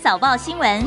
早报新闻，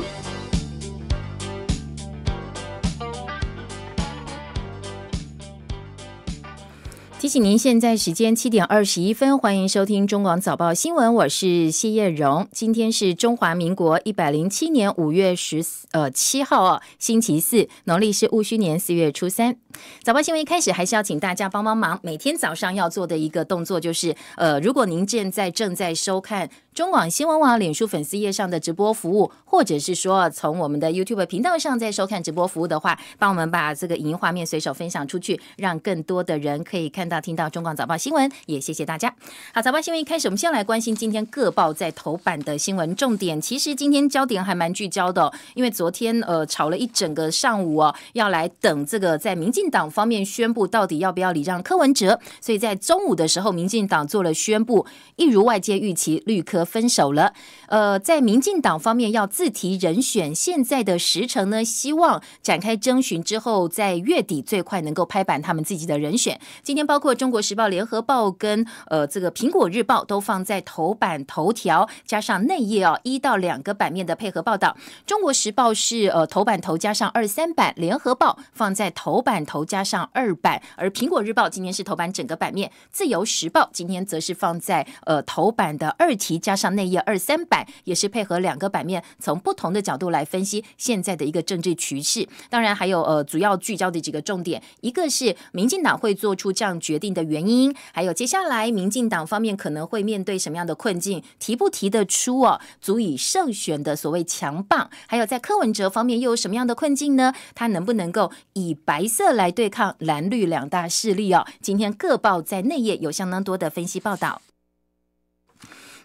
提醒您现在时间七点二十一分，欢迎收听《中广早报新闻》，我是谢叶荣。今天是中华民国一百零七年五月十呃七号哦，星期四，农历是戊戌年四月初三。早报新闻一开始还是要请大家帮帮忙。每天早上要做的一个动作就是，呃，如果您现在正在收看中广新闻网脸书粉丝页上的直播服务，或者是说从我们的 YouTube 频道上在收看直播服务的话，帮我们把这个影音画面随手分享出去，让更多的人可以看到、听到中广早报新闻。也谢谢大家。好，早报新闻一开始，我们先来关心今天各报在头版的新闻重点。其实今天焦点还蛮聚焦的，因为昨天呃吵了一整个上午哦，要来等这个在民进。党方面宣布到底要不要礼让柯文哲，所以在中午的时候，民进党做了宣布，一如外界预期，绿科分手了。呃，在民进党方面要自提人选，现在的时程呢，希望展开征询之后，在月底最快能够拍板他们自己的人选。今天包括中国时报、联合报跟呃这个苹果日报都放在头版头条，加上内页哦，一到两个版面的配合报道。中国时报是呃头版头加上二三版，联合报放在头版头。头加上二版，而《苹果日报》今天是头版，整个版面；《自由时报》今天则是放在呃头版的二题，加上内页二三版，也是配合两个版面，从不同的角度来分析现在的一个政治趋势。当然，还有呃主要聚焦的几个重点，一个是民进党会做出这样决定的原因，还有接下来民进党方面可能会面对什么样的困境，提不提得出哦足以胜选的所谓强棒，还有在柯文哲方面又有什么样的困境呢？他能不能够以白色来？来对抗蓝绿两大势力哦。今天各报在内页有相当多的分析报道。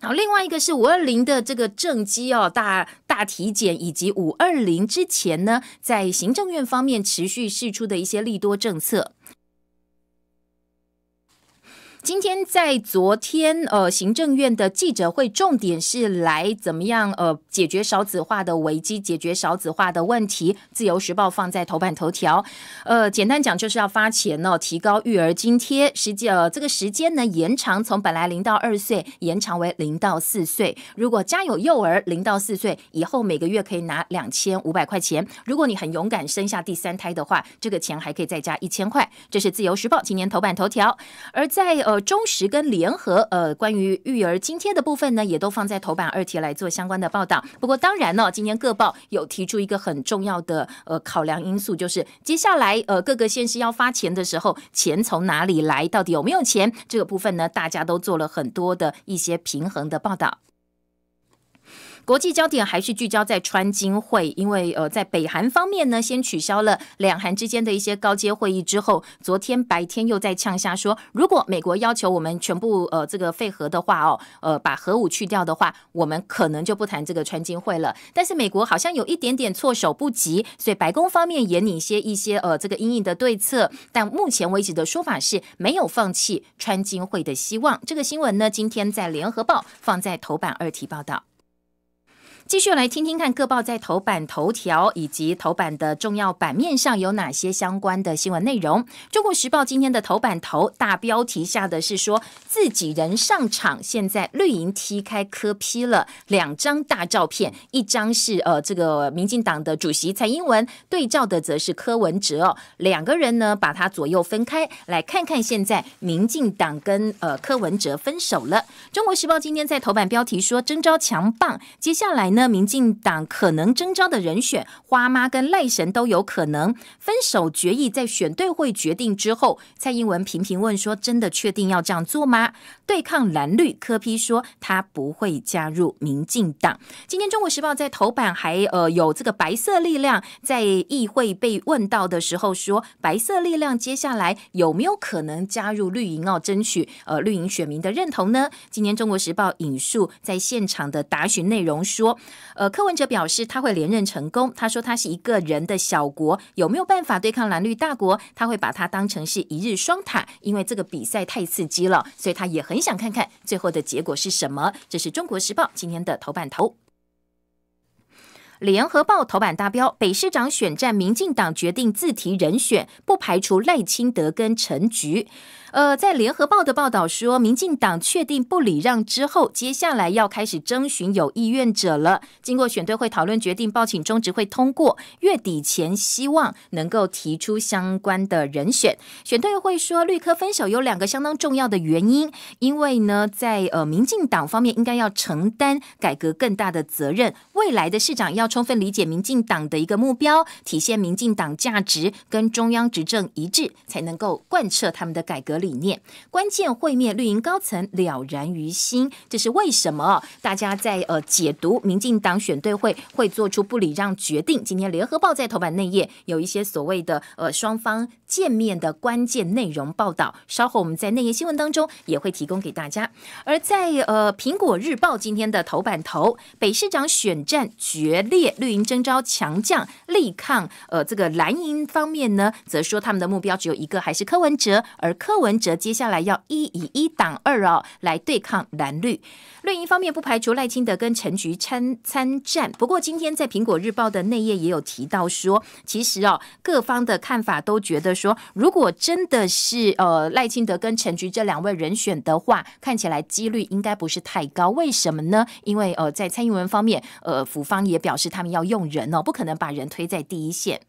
好，另外一个是五二零的这个政绩哦，大大体检以及五二零之前呢，在行政院方面持续释出的一些利多政策。今天在昨天，呃，行政院的记者会重点是来怎么样，呃，解决少子化的危机，解决少子化的问题。自由时报放在头版头条，呃，简单讲就是要发钱哦，提高育儿津贴，实际呃，这个时间呢延长，从本来零到二岁延长为零到四岁。如果家有幼儿零到四岁，以后每个月可以拿两千五百块钱。如果你很勇敢生下第三胎的话，这个钱还可以再加一千块。这是自由时报今年头版头条，而在。呃，中时跟联合，呃，关于育儿津贴的部分呢，也都放在头版二题来做相关的报道。不过，当然呢，今天各报有提出一个很重要的呃考量因素，就是接下来呃各个县市要发钱的时候，钱从哪里来，到底有没有钱，这个部分呢，大家都做了很多的一些平衡的报道。国际焦点还是聚焦在川金会，因为呃，在北韩方面呢，先取消了两韩之间的一些高阶会议之后，昨天白天又在呛下说，如果美国要求我们全部呃这个废核的话哦，呃把核武去掉的话，我们可能就不谈这个川金会了。但是美国好像有一点点措手不及，所以白宫方面也拟些一些呃这个阴影的对策。但目前为止的说法是没有放弃川金会的希望。这个新闻呢，今天在联合报放在头版二题报道。继续来听听看各报在头版头条以及头版的重要版面上有哪些相关的新闻内容。中国时报今天的头版头大标题下的是说自己人上场，现在绿营踢开磕批了。两张大照片，一张是呃这个民进党的主席蔡英文，对照的则是柯文哲，两个人呢把他左右分开，来看看现在民进党跟呃柯文哲分手了。中国时报今天在头版标题说征召强棒，接下来。那民进党可能征召的人选，花妈跟赖神都有可能分手决议，在选队会决定之后，蔡英文频频问说：“真的确定要这样做吗？”对抗蓝绿，柯批说他不会加入民进党。今天中国时报在头版还呃有这个白色力量在议会被问到的时候说：“白色力量接下来有没有可能加入绿营哦，争取呃绿营选民的认同呢？”今天中国时报引述在现场的答询内容说。呃，柯文哲表示他会连任成功。他说他是一个人的小国，有没有办法对抗蓝绿大国？他会把它当成是一日双塔，因为这个比赛太刺激了，所以他也很想看看最后的结果是什么。这是《中国时报》今天的头版头，《联合报》头版大标北市长选战，民进党决定自提人选，不排除赖清德跟陈菊。呃，在联合报的报道说，民进党确定不礼让之后，接下来要开始征询有意愿者了。经过选对会讨论决定，报请中执会通过，月底前希望能够提出相关的人选。选对会说，绿科分手有两个相当重要的原因，因为呢，在呃民进党方面应该要承担改革更大的责任，未来的市长要充分理解民进党的一个目标，体现民进党价值，跟中央执政一致，才能够贯彻他们的改革。理念关键会面，绿营高层了然于心，这是为什么？大家在呃解读民进党选对会会做出不礼让决定。今天联合报在头版内页有一些所谓的呃双方。见面的关键内容报道，稍后我们在内页新闻当中也会提供给大家。而在呃，《苹果日报》今天的头版头，北市长选战决裂，绿营征招强将力抗。呃，这个蓝营方面呢，则说他们的目标只有一个，还是柯文哲。而柯文哲接下来要一以一挡二哦，来对抗蓝绿。绿营方面不排除赖清德跟陈菊参参战。不过，今天在《苹果日报》的内页也有提到说，其实哦，各方的看法都觉得。说，如果真的是呃赖清德跟陈菊这两位人选的话，看起来几率应该不是太高。为什么呢？因为呃，在蔡英文方面，呃，府方也表示他们要用人哦，不可能把人推在第一线。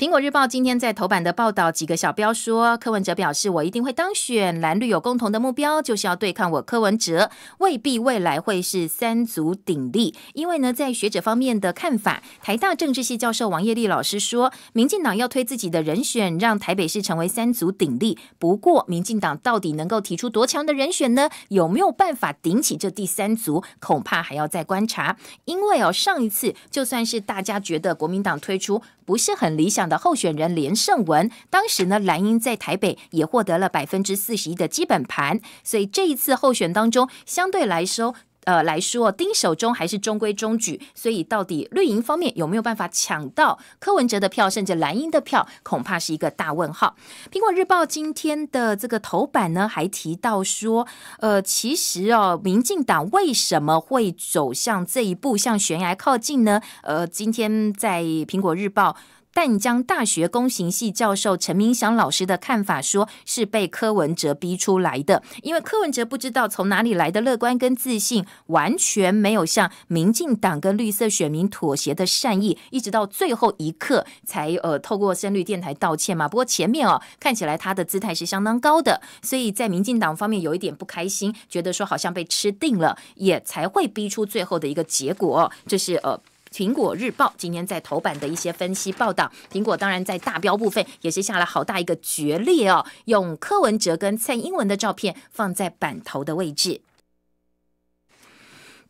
苹果日报今天在头版的报道，几个小标说，柯文哲表示我一定会当选，蓝绿有共同的目标，就是要对抗我柯文哲，未必未来会是三足鼎立。因为呢，在学者方面的看法，台大政治系教授王叶立老师说，民进党要推自己的人选，让台北市成为三足鼎立。不过，民进党到底能够提出多强的人选呢？有没有办法顶起这第三足？恐怕还要再观察。因为哦，上一次就算是大家觉得国民党推出。不是很理想的候选人连胜文，当时呢，蓝英在台北也获得了百分之四十一的基本盘，所以这一次候选当中，相对来说。呃来说，丁守中还是中规中矩，所以到底绿营方面有没有办法抢到柯文哲的票，甚至蓝营的票，恐怕是一个大问号。苹果日报今天的这个头版呢，还提到说，呃，其实哦，民进党为什么会走向这一步，向悬崖靠近呢？呃，今天在苹果日报。淡江大学公行系教授陈明祥老师的看法，说是被柯文哲逼出来的，因为柯文哲不知道从哪里来的乐观跟自信，完全没有向民进党跟绿色选民妥协的善意，一直到最后一刻才呃透过深绿电台道歉嘛。不过前面哦看起来他的姿态是相当高的，所以在民进党方面有一点不开心，觉得说好像被吃定了，也才会逼出最后的一个结果，就是呃。《苹果日报》今天在头版的一些分析报道，苹果当然在大标部分也是下了好大一个决裂哦，用柯文哲跟蔡英文的照片放在版头的位置。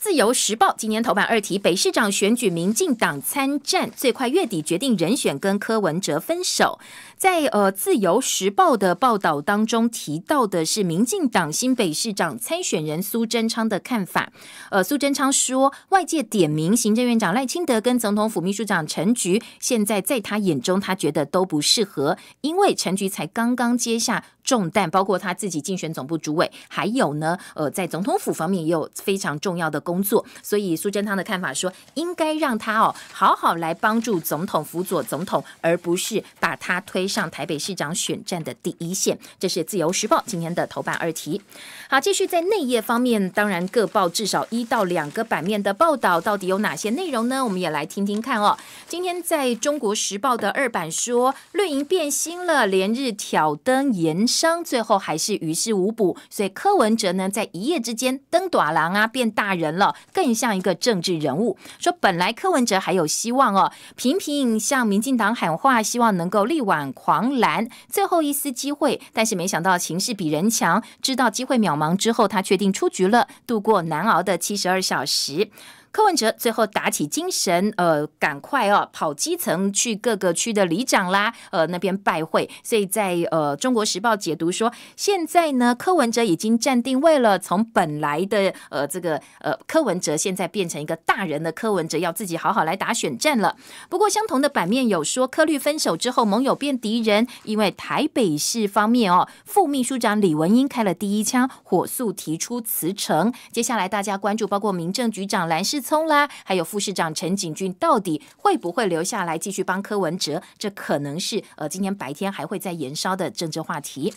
自由时报今年头版二题，北市长选举，民进党参战最快月底决定人选，跟柯文哲分手。在呃自由时报的报道当中提到的是民进党新北市长参选人苏贞昌的看法。呃，苏贞昌说，外界点名行政院长赖清德跟总统府秘书长陈菊，现在在他眼中，他觉得都不适合，因为陈菊才刚刚接下。重担，包括他自己竞选总部主委，还有呢，呃，在总统府方面也有非常重要的工作。所以苏贞昌的看法说，应该让他哦，好好来帮助总统辅佐总统，而不是把他推上台北市长选战的第一线。这是《自由时报》今天的头版二题。好，继续在内页方面，当然各报至少一到两个版面的报道，到底有哪些内容呢？我们也来听听看哦。今天在中国时报的二版说，绿营变心了，连日挑灯延。最后还是于事无补，所以柯文哲呢，在一夜之间登短廊啊，变大人了，更像一个政治人物。说本来柯文哲还有希望哦，频频向民进党喊话，希望能够力挽狂澜，最后一丝机会，但是没想到形势比人强，知道机会渺茫之后，他确定出局了，度过难熬的七十二小时。柯文哲最后打起精神，呃，赶快哦，跑基层去各个区的里长啦，呃，那边拜会。所以在呃《中国时报》解读说，现在呢，柯文哲已经站定位了，从本来的呃这个呃柯文哲，现在变成一个大人的柯文哲，要自己好好来打选战了。不过，相同的版面有说，柯律分手之后，盟友变敌人，因为台北市方面哦，副秘书长李文英开了第一枪，火速提出辞呈。接下来大家关注，包括民政局长蓝世。聪啦，还有副市长陈景俊到底会不会留下来继续帮柯文哲？这可能是呃今天白天还会再延烧的政治话题。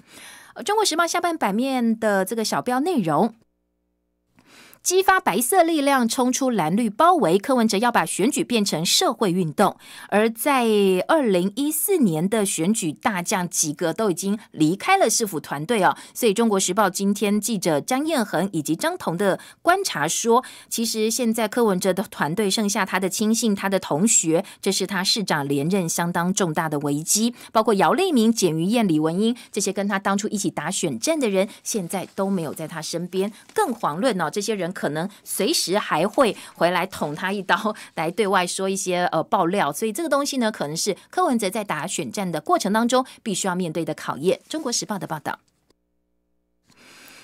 中国时报》下半版面的这个小标内容。激发白色力量冲出蓝绿包围，柯文哲要把选举变成社会运动。而在二零一四年的选举，大将几个都已经离开了市府团队哦。所以，《中国时报》今天记者张燕恒以及张彤的观察说，其实现在柯文哲的团队剩下他的亲信、他的同学，这是他市长连任相当重大的危机。包括姚立明、简于燕、李文英这些跟他当初一起打选战的人，现在都没有在他身边，更遑论哦这些人。可能随时还会回来捅他一刀，来对外说一些呃爆料，所以这个东西呢，可能是柯文哲在打选战的过程当中必须要面对的考验。中国时报的报道。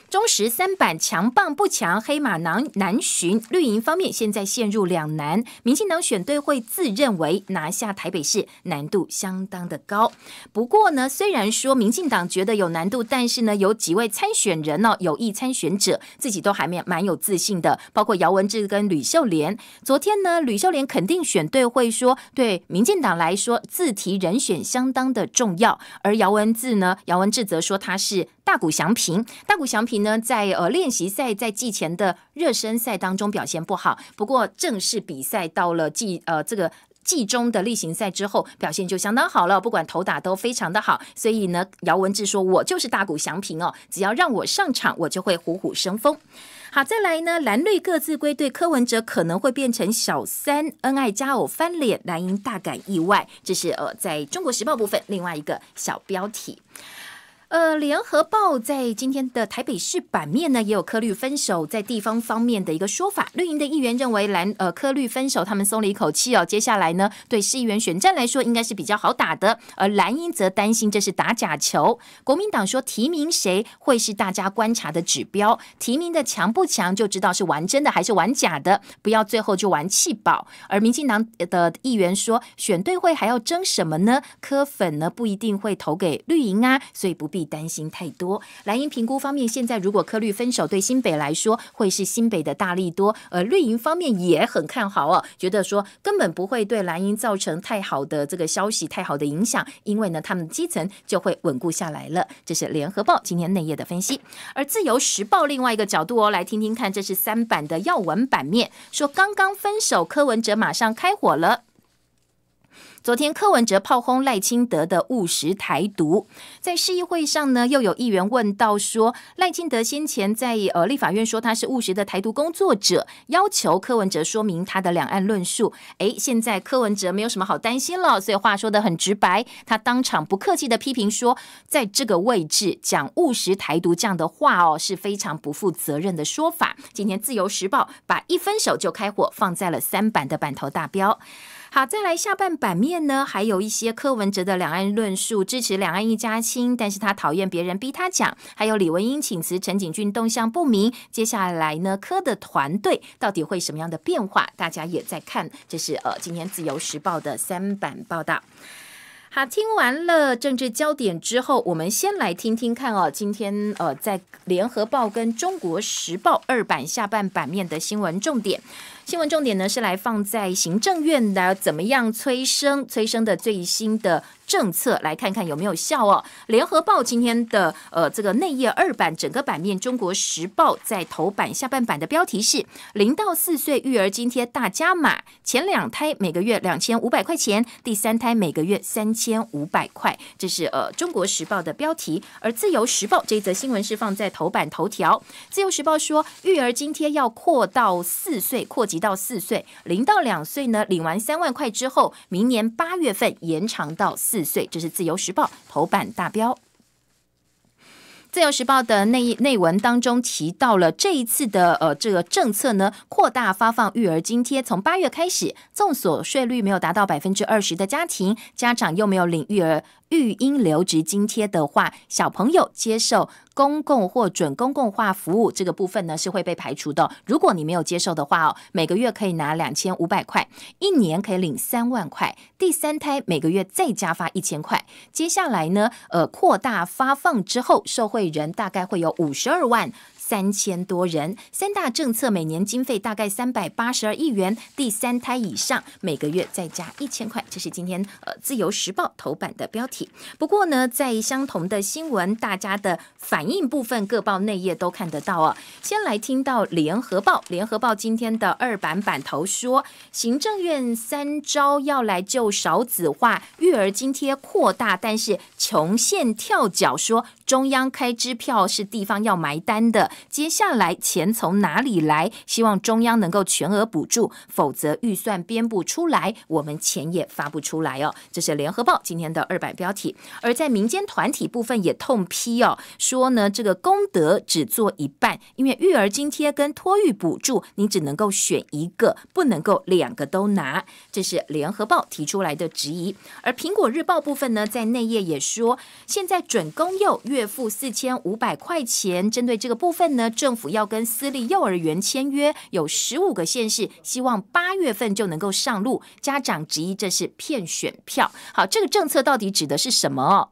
中十三板强棒不强，黑马难难寻。绿营方面现在陷入两难。民进党选队会自认为拿下台北市难度相当的高。不过呢，虽然说民进党觉得有难度，但是呢，有几位参选人哦，有意参选者自己都还没蛮有自信的。包括姚文智跟吕秀莲。昨天呢，吕秀莲肯定选队会说，对民进党来说自提人选相当的重要。而姚文智呢，姚文智则说他是。大谷翔平，大谷翔平呢，在呃练习赛、在季前的热身赛当中表现不好，不过正式比赛到了季呃这个季中的例行赛之后，表现就相当好了，不管投打都非常的好。所以呢，姚文志说：“我就是大谷翔平哦，只要让我上场，我就会虎虎生风。”好，再来呢，蓝绿各自归队，柯文哲可能会变成小三，恩爱佳偶翻脸，蓝营大感意外。这是呃，在中国时报部分另外一个小标题。呃，联合报在今天的台北市版面呢，也有柯律分手在地方方面的一个说法。绿营的议员认为蓝呃柯律分手，他们松了一口气哦。接下来呢，对市议员选战来说，应该是比较好打的。而蓝营则担心这是打假球。国民党说提名谁会是大家观察的指标，提名的强不强就知道是玩真的还是玩假的，不要最后就玩气保。而民进党的议员说选对会还要争什么呢？柯粉呢不一定会投给绿营啊，所以不必。担心太多。蓝银评估方面，现在如果柯绿分手，对新北来说会是新北的大力多。呃，绿营方面也很看好哦，觉得说根本不会对蓝银造成太好的这个消息、太好的影响，因为呢，他们基层就会稳固下来了。这是联合报今天内页的分析。而自由时报另外一个角度哦，来听听看，这是三版的要闻版面，说刚刚分手，柯文哲马上开火了。昨天柯文哲炮轰赖清德的务实台独，在市议会上呢，又有议员问到说，赖清德先前在呃立法院说他是务实的台独工作者，要求柯文哲说明他的两岸论述。哎，现在柯文哲没有什么好担心了，所以话说的很直白，他当场不客气的批评说，在这个位置讲务实台独这样的话哦，是非常不负责任的说法。今天自由时报把一分手就开火放在了三版的版头大标。好，再来下半版面呢，还有一些柯文哲的两岸论述，支持两岸一家亲，但是他讨厌别人逼他讲。还有李文英请辞，陈景峻动向不明。接下来呢，柯的团队到底会什么样的变化？大家也在看。这是呃，今天自由时报的三版报道。好，听完了政治焦点之后，我们先来听听看哦，今天呃，在联合报跟中国时报二版下半版面的新闻重点。新闻重点呢，是来放在行政院的怎么样催生催生的最新的。政策来看看有没有效哦。联合报今天的呃这个内页二版整个版面，中国时报在头版下半版的标题是“零到四岁育儿津贴大加码，前两胎每个月两千五百块钱，第三胎每个月三千五百块”，这是呃中国时报的标题。而自由时报这一则新闻是放在头版头条。自由时报说育儿津贴要扩到四岁，扩及到四岁。零到两岁呢，领完三万块之后，明年八月份延长到四。四岁，这是《自由时报》头版大标。《自由时报》的内内文当中提到了这一次的呃这个政策呢，扩大发放育儿津贴，从八月开始，纵所税率没有达到百分之二十的家庭，家长又没有领育儿。育婴留职津贴的话，小朋友接受公共或准公共化服务这个部分呢，是会被排除的。如果你没有接受的话哦，每个月可以拿两千五百块，一年可以领三万块，第三胎每个月再加发一千块。接下来呢，呃，扩大发放之后，受惠人大概会有五十二万。三千多人，三大政策每年经费大概三百八十二亿元，第三胎以上每个月再加一千块，这是今天呃自由时报头版的标题。不过呢，在相同的新闻，大家的反应部分，各报内页都看得到哦。先来听到联合报，联合报今天的二版版头说，行政院三招要来救少子化，育儿津贴扩大，但是穷线跳脚说。中央开支票是地方要埋单的，接下来钱从哪里来？希望中央能够全额补助，否则预算编不出来，我们钱也发不出来哦。这是联合报今天的二版标题。而在民间团体部分也痛批哦，说呢这个功德只做一半，因为育儿津贴跟托育补助，你只能够选一个，不能够两个都拿。这是联合报提出来的质疑。而苹果日报部分呢，在内页也说，现在准公幼月。月付四千五百块钱，针对这个部分呢，政府要跟私立幼儿园签约，有十五个县市，希望八月份就能够上路。家长质疑这是骗选票，好，这个政策到底指的是什么？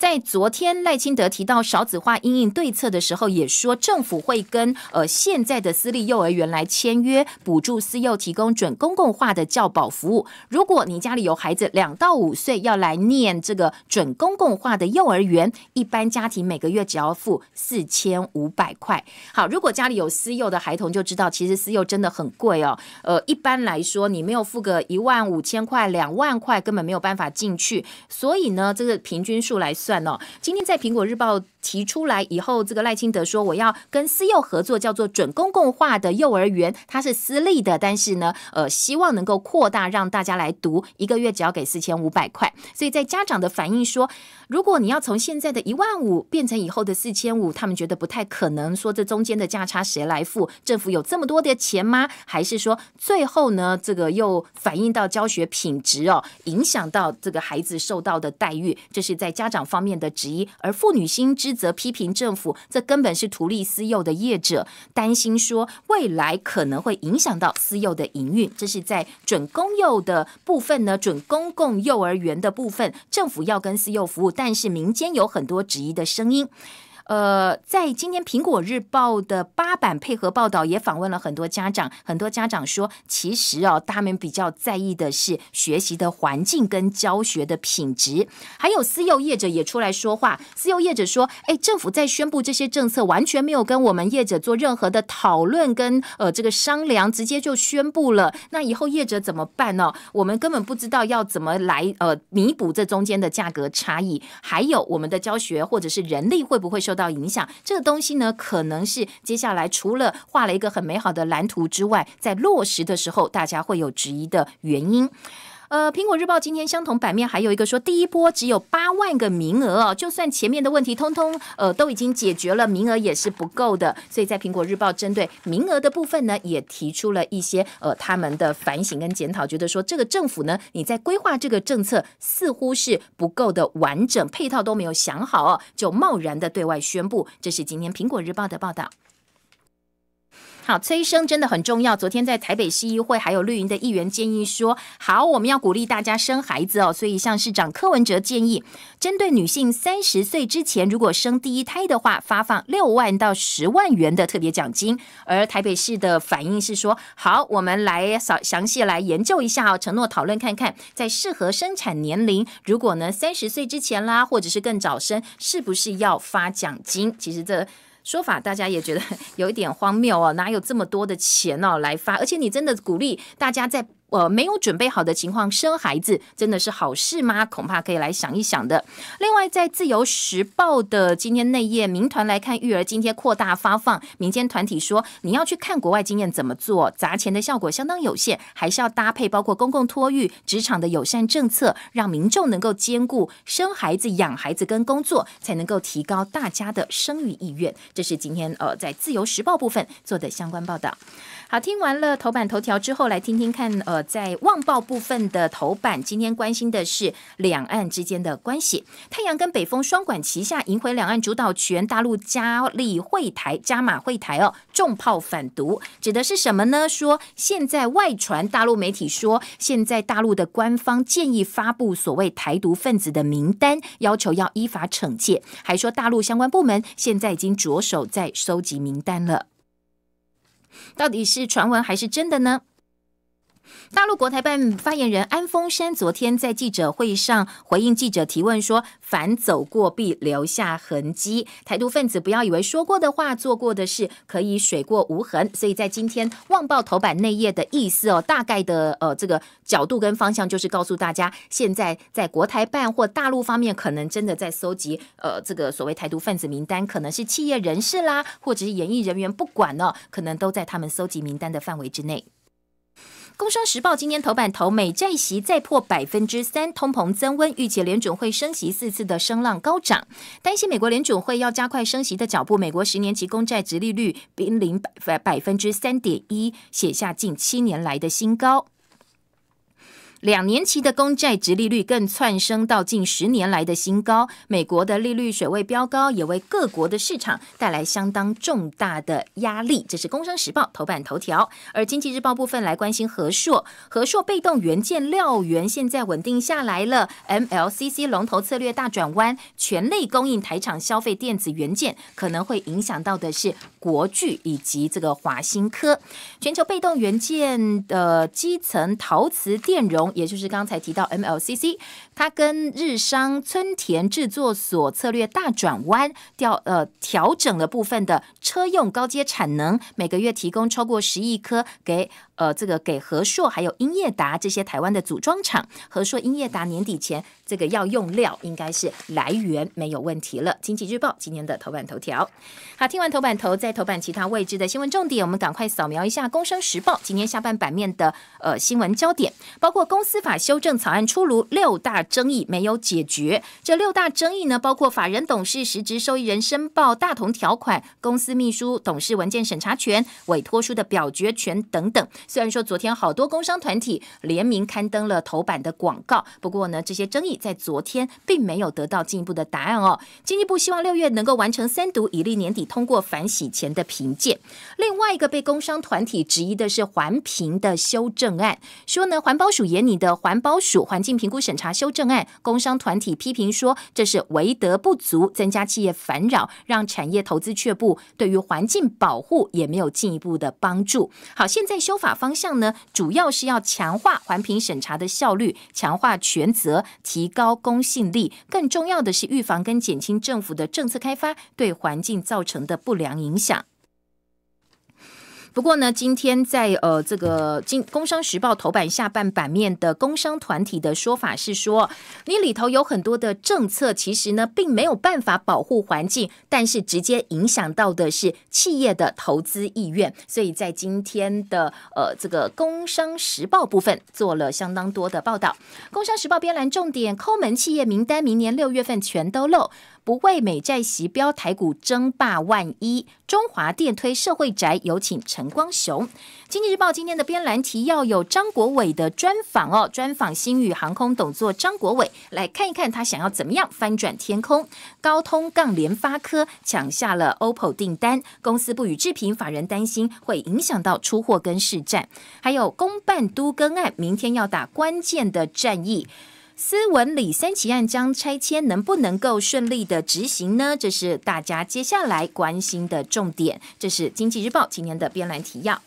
在昨天赖清德提到少子化阴应对策的时候，也说政府会跟呃现在的私立幼儿园来签约，补助私幼提供准公共化的教保服务。如果你家里有孩子两到五岁要来念这个准公共化的幼儿园，一般家庭每个月只要付四千五百块。好，如果家里有私幼的孩童就知道，其实私幼真的很贵哦。呃，一般来说你没有付个一万五千块、两万块，根本没有办法进去。所以呢，这个平均数来算。算了，今天在《苹果日报》。提出来以后，这个赖清德说我要跟私幼合作，叫做准公共化的幼儿园，它是私立的，但是呢，呃，希望能够扩大，让大家来读，一个月只要给四千五百块。所以在家长的反应说，如果你要从现在的一万五变成以后的四千五，他们觉得不太可能。说这中间的价差谁来付？政府有这么多的钱吗？还是说最后呢，这个又反映到教学品质哦，影响到这个孩子受到的待遇，这是在家长方面的质疑。而妇女心之。则批评政府，这根本是图利私幼的业者，担心说未来可能会影响到私幼的营运。这是在准公幼的部分呢，准公共幼儿园的部分，政府要跟私幼服务，但是民间有很多质疑的声音。呃，在今天《苹果日报》的八版配合报道，也访问了很多家长。很多家长说，其实哦，他们比较在意的是学习的环境跟教学的品质。还有私幼业者也出来说话。私幼业者说：“哎，政府在宣布这些政策，完全没有跟我们业者做任何的讨论跟呃这个商量，直接就宣布了。那以后业者怎么办呢？我们根本不知道要怎么来呃弥补这中间的价格差异，还有我们的教学或者是人力会不会受到？”到影响这个东西呢，可能是接下来除了画了一个很美好的蓝图之外，在落实的时候，大家会有质疑的原因。呃，苹果日报今天相同版面还有一个说，第一波只有八万个名额哦，就算前面的问题通通呃都已经解决了，名额也是不够的。所以在苹果日报针对名额的部分呢，也提出了一些呃他们的反省跟检讨，觉得说这个政府呢，你在规划这个政策似乎是不够的完整，配套都没有想好，就贸然的对外宣布。这是今天苹果日报的报道。好，催生真的很重要。昨天在台北市议会，还有绿营的议员建议说：“好，我们要鼓励大家生孩子哦。”所以，像市长柯文哲建议，针对女性三十岁之前如果生第一胎的话，发放六万到十万元的特别奖金。而台北市的反应是说：“好，我们来扫详细来研究一下哦，承诺讨论看看，在适合生产年龄，如果呢三十岁之前啦，或者是更早生，是不是要发奖金？”其实这。说法大家也觉得 有一点荒谬哦，哪有这么多的钱哦来发？而且你真的鼓励大家在。呃，没有准备好的情况生孩子真的是好事吗？恐怕可以来想一想的。另外，在自由时报的今天内页，民团来看育儿津贴扩大发放，民间团体说，你要去看国外经验怎么做，砸钱的效果相当有限，还是要搭配包括公共托育、职场的友善政策，让民众能够兼顾生孩子、养孩子跟工作，才能够提高大家的生育意愿。这是今天呃，在自由时报部分做的相关报道。好，听完了头版头条之后，来听听看，呃，在《旺报》部分的头版，今天关心的是两岸之间的关系。太阳跟北风双管齐下，赢回两岸主导权。大陆加力会台，加码会台哦，重炮反独，指的是什么呢？说现在外传，大陆媒体说，现在大陆的官方建议发布所谓台独分子的名单，要求要依法惩戒，还说大陆相关部门现在已经着手在收集名单了。到底是传闻还是真的呢？大陆国台办发言人安峰山昨天在记者会上回应记者提问说：“反走过必留下痕迹，台独分子不要以为说过的话、做过的事可以水过无痕。”所以在今天《望报》头版内页的意思哦，大概的呃这个角度跟方向就是告诉大家，现在在国台办或大陆方面可能真的在搜集呃这个所谓台独分子名单，可能是企业人士啦，或者是演艺人员，不管哦，可能都在他们搜集名单的范围之内。工商时报今天头版头美债息再破百分之三，通膨增温，预计联准会升息四次的声浪高涨，担心美国联准会要加快升息的脚步，美国十年期公债殖利率濒临百百分之三点一，写下近七年来的新高。两年期的公债直利率更窜升到近十年来的新高，美国的利率水位飙高，也为各国的市场带来相当重大的压力。这是《工商时报》头版头条。而《经济日报》部分来关心和硕，和硕被动元件料源现在稳定下来了。MLCC 龙头策略大转弯，全类供应台厂消费电子元件，可能会影响到的是国巨以及这个华新科。全球被动元件的基层陶瓷电容。也就是刚才提到 MLCC。它跟日商村田制作所策略大转弯调呃调整了部分的车用高阶产能，每个月提供超过十亿颗给呃这个给和硕还有英业达这些台湾的组装厂，和硕英业达年底前这个要用料应该是来源没有问题了。经济日报今天的头版头条，好，听完头版头，在头版其他位置的新闻重点，我们赶快扫描一下《工商时报》今天下半版面的呃新闻焦点，包括公司法修正草案出炉六大。争议没有解决，这六大争议呢，包括法人董事实职受益人申报大同条款、公司秘书董事文件审查权、委托书的表决权等等。虽然说昨天好多工商团体联名刊登了头版的广告，不过呢，这些争议在昨天并没有得到进一步的答案哦。经济部希望六月能够完成三读，以利年底通过反洗钱的评鉴。另外一个被工商团体质疑的是环评的修正案，说呢环保署也拟的环保署环境评估审查修正。正案，工商团体批评说，这是为德不足，增加企业烦扰，让产业投资却步，对于环境保护也没有进一步的帮助。好，现在修法方向呢，主要是要强化环评审查的效率，强化权责，提高公信力，更重要的是预防跟减轻政府的政策开发对环境造成的不良影响。不过呢，今天在呃这个《经工商时报》头版下半版面的工商团体的说法是说，你里头有很多的政策，其实呢并没有办法保护环境，但是直接影响到的是企业的投资意愿。所以在今天的呃这个《工商时报》部分做了相当多的报道，《工商时报》编栏重点抠门企业名单，明年六月份全都漏。不为美债席标台股争霸万一，中华电推社会宅，有请陈光雄。经济日报今天的编栏提要有张国伟的专访哦，专访新宇航空董座张国伟，来看一看他想要怎么样翻转天空。高通杠联发科抢下了 OPPO 订单，公司不予置评。法人担心会影响到出货跟市占。还有公办都更案，明天要打关键的战役。斯文里三起案将拆迁，能不能够顺利的执行呢？这是大家接下来关心的重点。这是《经济日报》今天的编栏提要。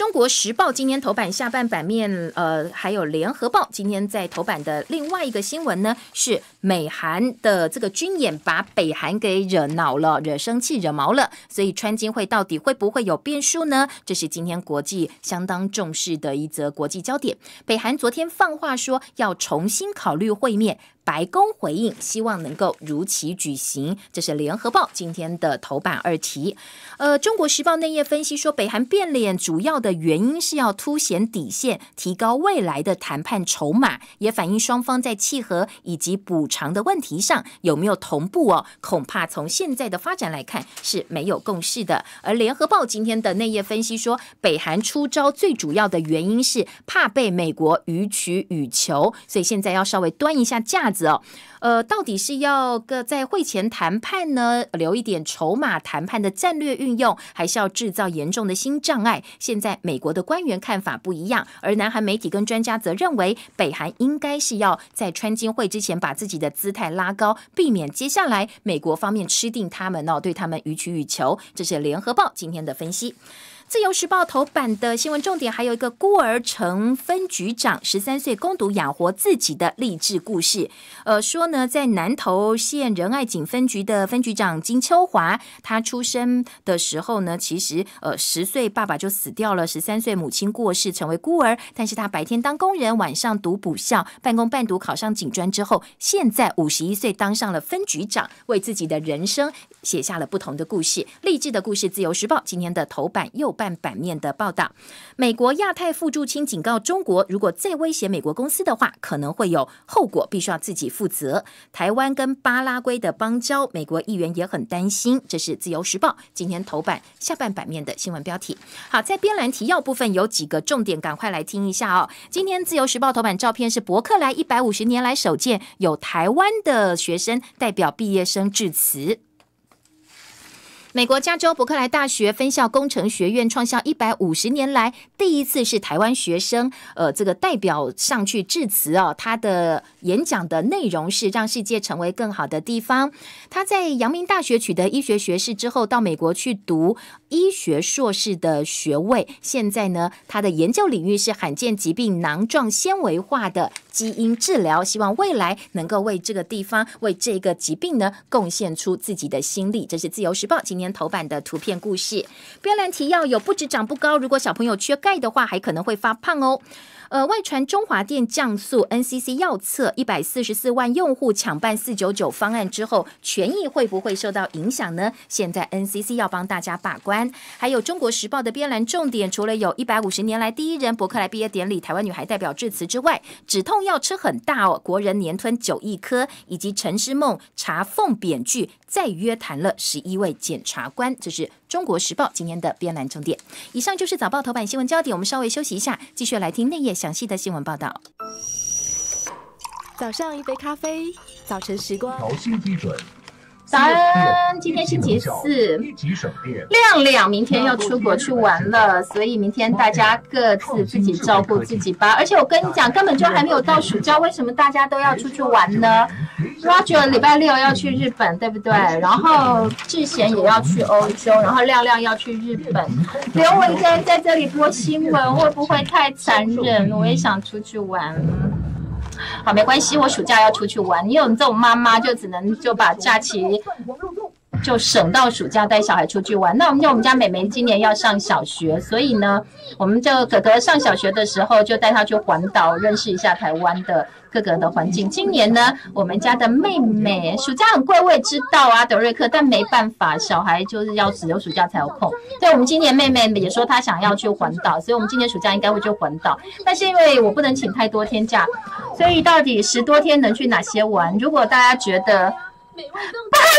中国时报今天头版下半版面，呃，还有联合报今天在头版的另外一个新闻呢，是美韩的这个军演把北韩给惹恼了、惹生气、惹毛了。所以川金会到底会不会有变数呢？这是今天国际相当重视的一则国际焦点。北韩昨天放话说要重新考虑会面。白宫回应，希望能够如期举行。这是联合报今天的头版二题。呃，中国时报内页分析说，北韩变脸主要的原因是要凸显底线，提高未来的谈判筹码，也反映双方在契合以及补偿的问题上有没有同步哦？恐怕从现在的发展来看是没有共识的。而联合报今天的内页分析说，北韩出招最主要的原因是怕被美国予取予求，所以现在要稍微端一下架。子哦，呃，到底是要个在会前谈判呢，留一点筹码谈判的战略运用，还是要制造严重的新障碍？现在美国的官员看法不一样，而南韩媒体跟专家则认为，北韩应该是要在川金会之前把自己的姿态拉高，避免接下来美国方面吃定他们哦，对他们予取予求。这是联合报今天的分析。自由时报头版的新闻重点，还有一个孤儿成分局长，十三岁攻读养活自己的励志故事。呃，说呢，在南投县仁爱警分局的分局长金秋华，他出生的时候呢，其实呃十岁爸爸就死掉了，十三岁母亲过世，成为孤儿。但是他白天当工人，晚上读补校，半工半读考上警专之后，现在五十一岁当上了分局长，为自己的人生写下了不同的故事，励志的故事。自由时报今天的头版又。半版面的报道，美国亚太副驻青警告中国，如果再威胁美国公司的话，可能会有后果，必须要自己负责。台湾跟巴拉圭的邦交，美国议员也很担心。这是《自由时报》今天头版下半版面的新闻标题。好，在编栏提要部分有几个重点，赶快来听一下哦。今天《自由时报》头版照片是伯克莱一百五十年来首见，有台湾的学生代表毕业生致辞。美国加州伯克莱大学分校工程学院创下一百五十年来第一次，是台湾学生，呃，这个代表上去致辞哦。他的演讲的内容是让世界成为更好的地方。他在阳明大学取得医学学士之后，到美国去读医学硕士的学位。现在呢，他的研究领域是罕见疾病囊状纤维化的基因治疗，希望未来能够为这个地方、为这个疾病呢，贡献出自己的心力。这是自由时报今。年头版的图片故事，标兰提要有不止长不高，如果小朋友缺钙的话，还可能会发胖哦。呃，外传中华电降速，NCC 要测一百四十四万用户抢办四九九方案之后，权益会不会受到影响呢？现在 NCC 要帮大家把关。还有《中国时报》的编栏重点，除了有一百五十年来第一人伯克莱毕业典礼，台湾女孩代表致辞之外，止痛药吃很大哦，国人年吞九亿颗，以及陈诗梦查奉扁拒再约谈了十一位检察官，这是。中国时报今天的编栏重点。以上就是早报头版新闻焦点，我们稍微休息一下，继续来听内页详细的新闻报道。早上一杯咖啡，早晨时光。安，今天星期四，亮亮明天要出国去玩了，所以明天大家各自自己照顾自己吧。而且我跟你讲，根本就还没有到暑假，为什么大家都要出去玩呢？Roger 礼拜六要去日本，对不对？然后智贤也要去欧洲，然后亮亮要去日本。刘伟一在这里播新闻，会不会太残忍？我也想出去玩。好，没关系。我暑假要出去玩，因为我们这种妈妈就只能就把假期。就省到暑假带小孩出去玩。那我们就我们家妹妹今年要上小学，所以呢，我们就哥哥上小学的时候就带他去环岛认识一下台湾的各个的环境。今年呢，我们家的妹妹暑假很贵，我也知道啊，德瑞克。但没办法，小孩就是要只有暑假才有空。对，我们今年妹妹也说她想要去环岛，所以我们今年暑假应该会去环岛。但是因为我不能请太多天假，所以到底十多天能去哪些玩？如果大家觉得，巴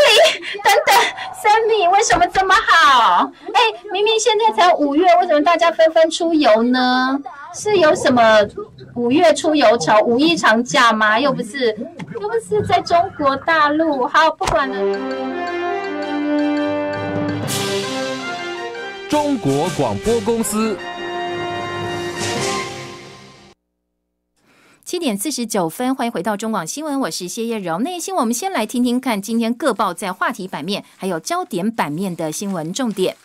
黎，等等，m 米为什么这么好？哎，明明现在才五月，为什么大家纷纷出游呢？是有什么五月出游潮、五一长假吗？又不是，又不是在中国大陆。好，不管了。中国广播公司。七点四十九分，欢迎回到中广新闻，我是谢叶柔。内心，我们先来听听看今天各报在话题版面还有焦点版面的新闻重点。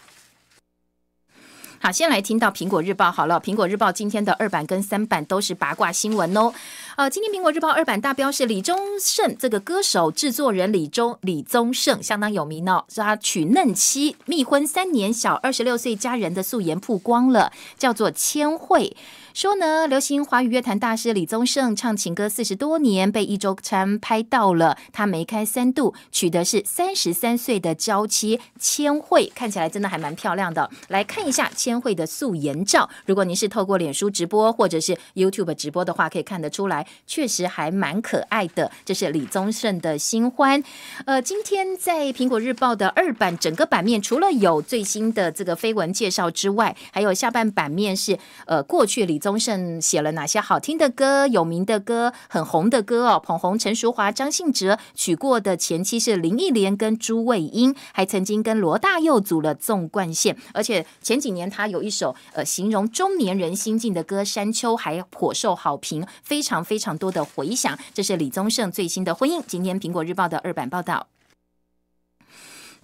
好，先来听到《苹果日报》。好了，《苹果日报》今天的二版跟三版都是八卦新闻哦。呃，今天《苹果日报》二版大标是李宗盛这个歌手、制作人李宗李宗盛相当有名哦，是他娶嫩妻密婚三年，小二十六岁家人的素颜曝光了，叫做千惠。说呢，流行华语乐坛大师李宗盛唱情歌四十多年，被一周刊拍到了，他梅开三度，娶的是三十三岁的娇妻千惠，看起来真的还蛮漂亮的。来看一下千惠的素颜照，如果您是透过脸书直播或者是 YouTube 直播的话，可以看得出来，确实还蛮可爱的。这是李宗盛的新欢，呃，今天在《苹果日报》的二版整个版面，除了有最新的这个绯闻介绍之外，还有下半版面是呃，过去李。宗盛写了哪些好听的歌？有名的歌、很红的歌哦，捧红陈淑华、张信哲，娶过的前妻是林忆莲跟朱卫英，还曾经跟罗大佑组了纵贯线。而且前几年他有一首呃形容中年人心境的歌《山丘》，还颇受好评，非常非常多的回响。这是李宗盛最新的婚姻。今天《苹果日报》的二版报道。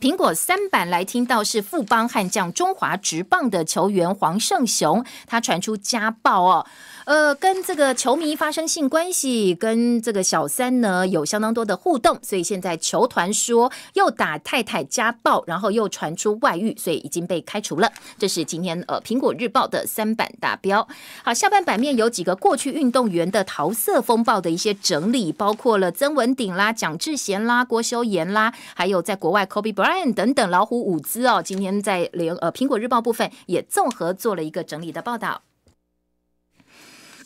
苹果三版来听到是富邦悍将中华直棒的球员黄胜雄，他传出家暴哦，呃跟这个球迷发生性关系，跟这个小三呢有相当多的互动，所以现在球团说又打太太家暴，然后又传出外遇，所以已经被开除了。这是今天呃苹果日报的三版大标。好，下半版面有几个过去运动员的桃色风暴的一些整理，包括了曾文鼎啦、蒋志贤啦、郭修言啦，还有在国外 Kobe Bryant。等等，老虎舞姿哦，今天在联呃苹果日报部分也综合做了一个整理的报道。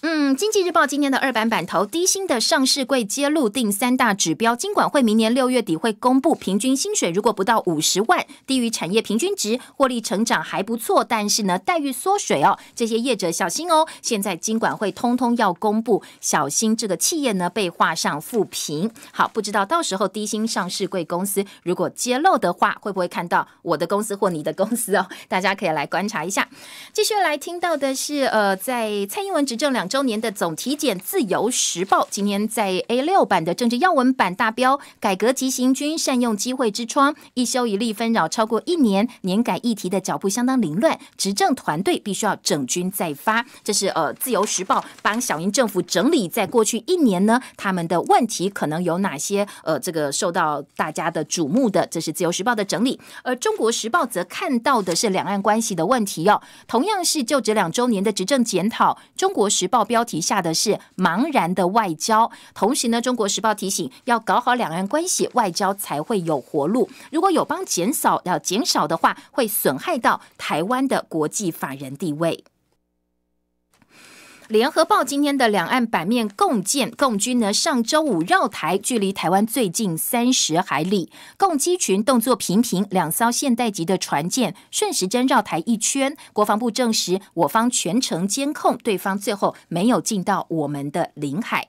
嗯，经济日报今天的二版版头，低薪的上市柜揭露定三大指标，金管会明年六月底会公布平均薪水，如果不到五十万，低于产业平均值，获利成长还不错，但是呢，待遇缩水哦，这些业者小心哦。现在金管会通通要公布，小心这个企业呢被画上负评。好，不知道到时候低薪上市柜公司如果揭露的话，会不会看到我的公司或你的公司哦？大家可以来观察一下。继续来听到的是，呃，在蔡英文执政两周。周年的总体检，《自由时报》今天在 A 六版的政治要闻版大标改革急行军，善用机会之窗，一休一立纷扰超过一年，年改议题的脚步相当凌乱，执政团队必须要整军再发。”这是呃，《自由时报》帮小英政府整理在过去一年呢，他们的问题可能有哪些？呃，这个受到大家的瞩目的，这是《自由时报》的整理。而《中国时报》则看到的是两岸关系的问题哦，同样是就职两周年的执政检讨，《中国时报》。报标题下的是茫然的外交，同时呢，《中国时报》提醒，要搞好两岸关系，外交才会有活路。如果有帮减少要减少的话，会损害到台湾的国际法人地位。联合报今天的两岸版面共建，共军呢上周五绕台，距离台湾最近三十海里，共机群动作频频，两艘现代级的船舰顺时针绕台一圈。国防部证实，我方全程监控对方，最后没有进到我们的领海。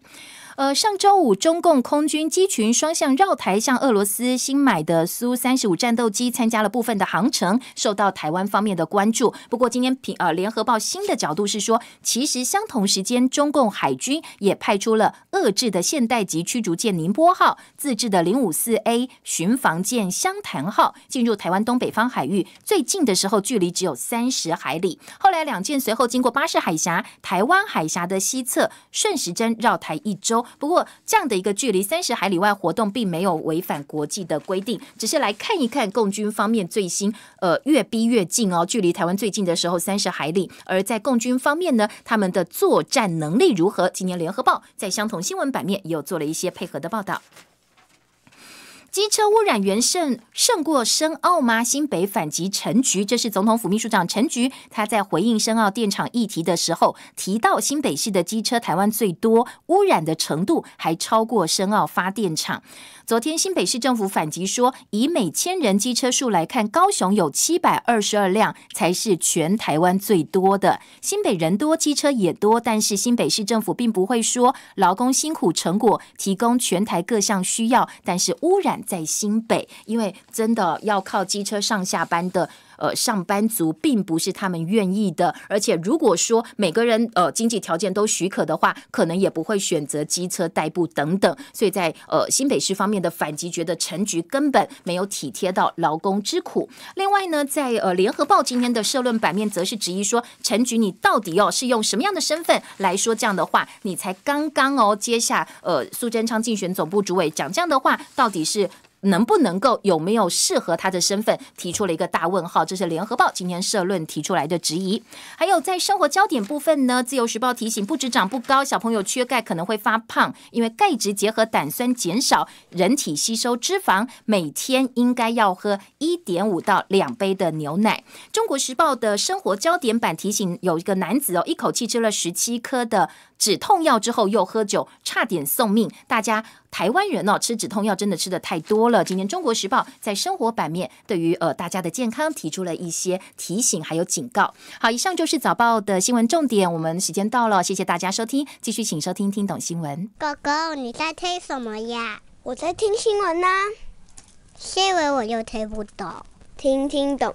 呃，上周五，中共空军机群双向绕台，向俄罗斯新买的苏三十五战斗机参加了部分的航程，受到台湾方面的关注。不过今天平呃联合报新的角度是说，其实相同时间，中共海军也派出了遏制的现代级驱逐舰宁波号，自制的零五四 A 巡防舰湘潭号进入台湾东北方海域，最近的时候距离只有三十海里。后来两舰随后经过巴士海峡、台湾海峡的西侧，顺时针绕台一周。不过，这样的一个距离三十海里外活动，并没有违反国际的规定，只是来看一看共军方面最新呃越逼越近哦，距离台湾最近的时候三十海里。而在共军方面呢，他们的作战能力如何？今年《联合报》在相同新闻版面也有做了一些配合的报道。机车污染源胜胜过深澳吗？新北反击陈局，这是总统府秘书长陈局他在回应深澳电厂议题的时候提到，新北市的机车台湾最多，污染的程度还超过深澳发电厂。昨天新北市政府反击说，以每千人机车数来看，高雄有七百二十二辆才是全台湾最多的。新北人多机车也多，但是新北市政府并不会说劳工辛苦成果提供全台各项需要，但是污染。在新北，因为真的要靠机车上下班的。呃，上班族并不是他们愿意的，而且如果说每个人呃经济条件都许可的话，可能也不会选择机车代步等等。所以在呃新北市方面的反击，觉得陈局根本没有体贴到劳工之苦。另外呢，在呃联合报今天的社论版面，则是质疑说，陈局你到底哦是用什么样的身份来说这样的话？你才刚刚哦接下呃苏贞昌竞选总部主委讲这样的话，到底是？能不能够有没有适合他的身份提出了一个大问号，这是联合报今天社论提出来的质疑。还有在生活焦点部分呢，自由时报提醒，不止长不高，小朋友缺钙可能会发胖，因为钙质结合胆酸减少，人体吸收脂肪，每天应该要喝一点五到两杯的牛奶。中国时报的生活焦点版提醒，有一个男子哦，一口气吃了十七颗的。止痛药之后又喝酒，差点送命。大家台湾人哦，吃止痛药真的吃的太多了。今天《中国时报》在生活版面对于呃大家的健康提出了一些提醒，还有警告。好，以上就是早报的新闻重点。我们时间到了，谢谢大家收听。继续请收听听懂新闻。狗狗，你在听什么呀？我在听新闻呢。新闻我又听不懂，听听懂。